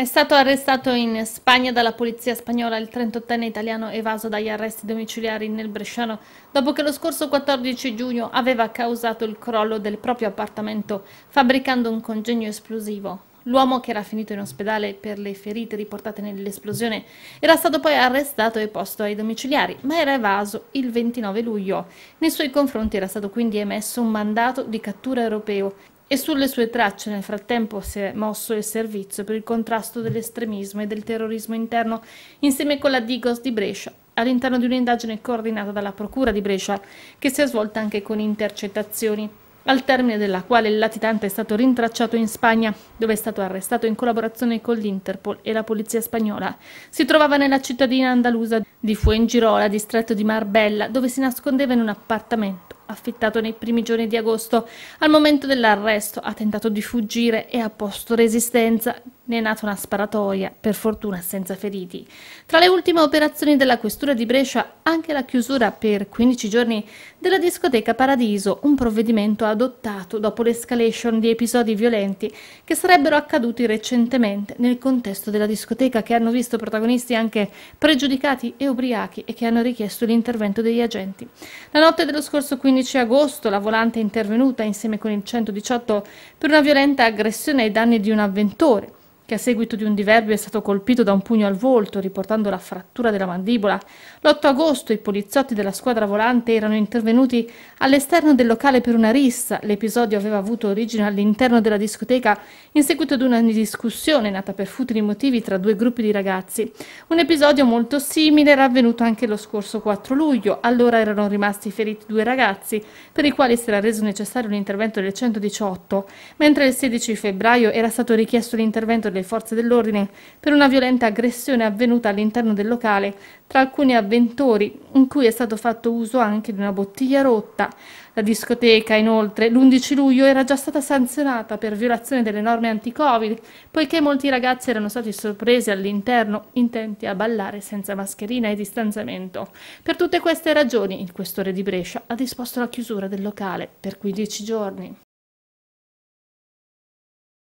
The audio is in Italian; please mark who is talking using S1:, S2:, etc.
S1: È stato arrestato in Spagna dalla polizia spagnola il 38enne italiano evaso dagli arresti domiciliari nel Bresciano dopo che lo scorso 14 giugno aveva causato il crollo del proprio appartamento fabbricando un congegno esplosivo. L'uomo che era finito in ospedale per le ferite riportate nell'esplosione era stato poi arrestato e posto ai domiciliari, ma era evaso il 29 luglio. Nei suoi confronti era stato quindi emesso un mandato di cattura europeo e sulle sue tracce nel frattempo si è mosso il servizio per il contrasto dell'estremismo e del terrorismo interno insieme con la Digos di Brescia, all'interno di un'indagine coordinata dalla Procura di Brescia, che si è svolta anche con intercettazioni, al termine della quale il latitante è stato rintracciato in Spagna, dove è stato arrestato in collaborazione con l'Interpol e la polizia spagnola. Si trovava nella cittadina andalusa di Fuengirola, distretto di Marbella, dove si nascondeva in un appartamento affittato nei primi giorni di agosto. Al momento dell'arresto ha tentato di fuggire e ha posto resistenza. Ne è nata una sparatoria, per fortuna senza feriti. Tra le ultime operazioni della questura di Brescia, anche la chiusura per 15 giorni della discoteca Paradiso, un provvedimento adottato dopo l'escalation di episodi violenti che sarebbero accaduti recentemente nel contesto della discoteca che hanno visto protagonisti anche pregiudicati e ubriachi e che hanno richiesto l'intervento degli agenti. La notte dello scorso 15 11 agosto la volante è intervenuta insieme con il 118 per una violenta aggressione ai danni di un avventore che a seguito di un diverbio è stato colpito da un pugno al volto, riportando la frattura della mandibola. L'8 agosto i poliziotti della squadra volante erano intervenuti all'esterno del locale per una rissa. L'episodio aveva avuto origine all'interno della discoteca in seguito ad una discussione nata per futili motivi tra due gruppi di ragazzi. Un episodio molto simile era avvenuto anche lo scorso 4 luglio. Allora erano rimasti feriti due ragazzi, per i quali si era reso necessario l'intervento del 118, mentre il 16 febbraio era stato richiesto l'intervento del le forze dell'ordine per una violenta aggressione avvenuta all'interno del locale tra alcuni avventori, in cui è stato fatto uso anche di una bottiglia rotta. La discoteca, inoltre, l'11 luglio era già stata sanzionata per violazione delle norme anti-Covid, poiché molti ragazzi erano stati sorpresi all'interno, intenti a ballare senza mascherina e distanziamento. Per tutte queste ragioni, il questore di Brescia ha disposto la chiusura del locale per 15 giorni.